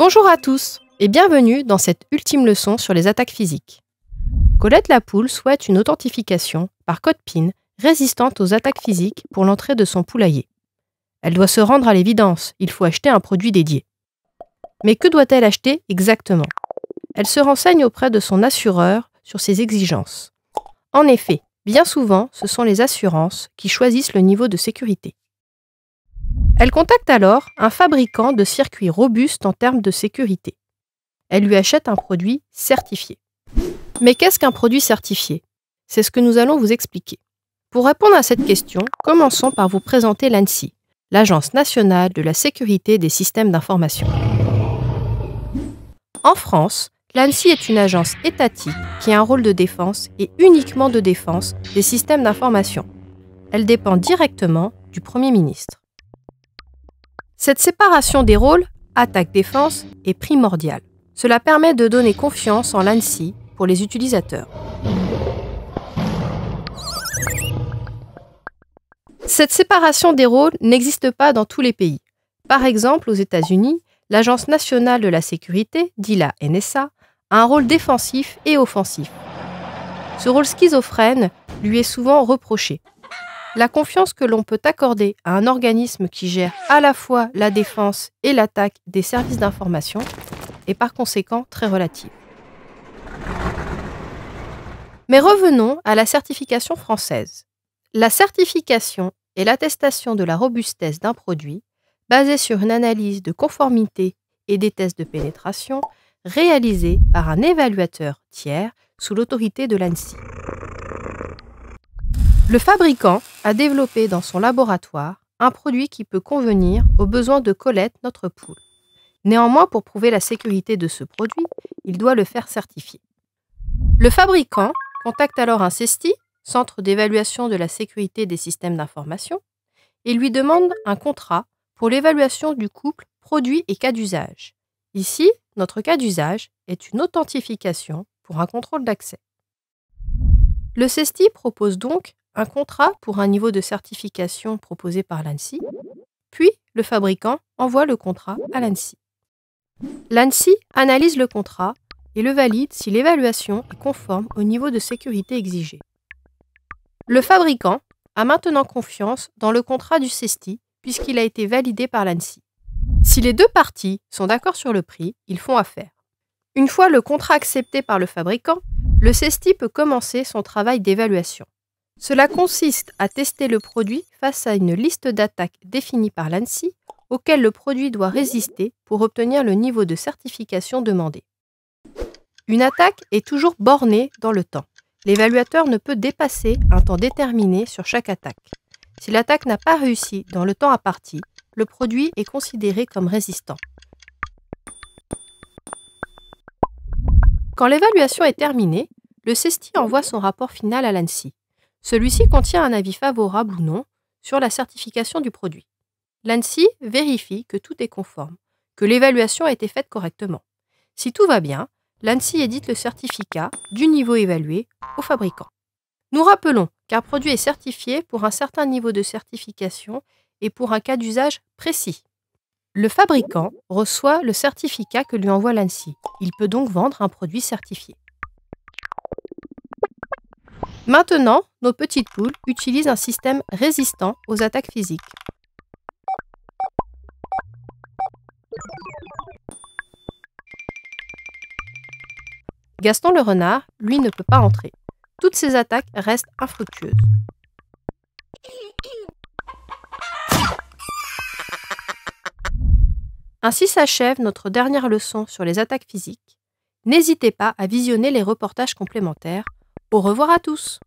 Bonjour à tous et bienvenue dans cette ultime leçon sur les attaques physiques. Colette Lapoule souhaite une authentification par code PIN résistante aux attaques physiques pour l'entrée de son poulailler. Elle doit se rendre à l'évidence, il faut acheter un produit dédié. Mais que doit-elle acheter exactement Elle se renseigne auprès de son assureur sur ses exigences. En effet, bien souvent, ce sont les assurances qui choisissent le niveau de sécurité. Elle contacte alors un fabricant de circuits robustes en termes de sécurité. Elle lui achète un produit certifié. Mais qu'est-ce qu'un produit certifié C'est ce que nous allons vous expliquer. Pour répondre à cette question, commençons par vous présenter l'ANSI, l'Agence nationale de la sécurité des systèmes d'information. En France, l'ANSI est une agence étatique qui a un rôle de défense et uniquement de défense des systèmes d'information. Elle dépend directement du Premier ministre. Cette séparation des rôles, attaque-défense, est primordiale. Cela permet de donner confiance en l'ANSI pour les utilisateurs. Cette séparation des rôles n'existe pas dans tous les pays. Par exemple, aux États-Unis, l'Agence nationale de la sécurité, dit la NSA, a un rôle défensif et offensif. Ce rôle schizophrène lui est souvent reproché. La confiance que l'on peut accorder à un organisme qui gère à la fois la défense et l'attaque des services d'information est par conséquent très relative. Mais revenons à la certification française. La certification est l'attestation de la robustesse d'un produit basée sur une analyse de conformité et des tests de pénétration réalisés par un évaluateur tiers sous l'autorité de l'ANSI. Le fabricant a développé dans son laboratoire un produit qui peut convenir aux besoins de Colette, notre poule. Néanmoins, pour prouver la sécurité de ce produit, il doit le faire certifier. Le fabricant contacte alors un CESTI, Centre d'évaluation de la sécurité des systèmes d'information, et lui demande un contrat pour l'évaluation du couple produit et cas d'usage. Ici, notre cas d'usage est une authentification pour un contrôle d'accès. Le CESTI propose donc un contrat pour un niveau de certification proposé par l'ANSI, puis le fabricant envoie le contrat à l'ANSI. L'ANSI analyse le contrat et le valide si l'évaluation est conforme au niveau de sécurité exigé. Le fabricant a maintenant confiance dans le contrat du CESTI puisqu'il a été validé par l'ANSI. Si les deux parties sont d'accord sur le prix, ils font affaire. Une fois le contrat accepté par le fabricant, le CESTI peut commencer son travail d'évaluation. Cela consiste à tester le produit face à une liste d'attaques définie par l'ANSI auquel le produit doit résister pour obtenir le niveau de certification demandé. Une attaque est toujours bornée dans le temps. L'évaluateur ne peut dépasser un temps déterminé sur chaque attaque. Si l'attaque n'a pas réussi dans le temps à imparti, le produit est considéré comme résistant. Quand l'évaluation est terminée, le CESTI envoie son rapport final à l'ANSI. Celui-ci contient un avis favorable ou non sur la certification du produit. L'ANSI vérifie que tout est conforme, que l'évaluation a été faite correctement. Si tout va bien, l'ANSI édite le certificat du niveau évalué au fabricant. Nous rappelons qu'un produit est certifié pour un certain niveau de certification et pour un cas d'usage précis. Le fabricant reçoit le certificat que lui envoie l'ANSI. Il peut donc vendre un produit certifié. Maintenant, nos petites poules utilisent un système résistant aux attaques physiques. Gaston le renard, lui, ne peut pas entrer. Toutes ses attaques restent infructueuses. Ainsi s'achève notre dernière leçon sur les attaques physiques. N'hésitez pas à visionner les reportages complémentaires au revoir à tous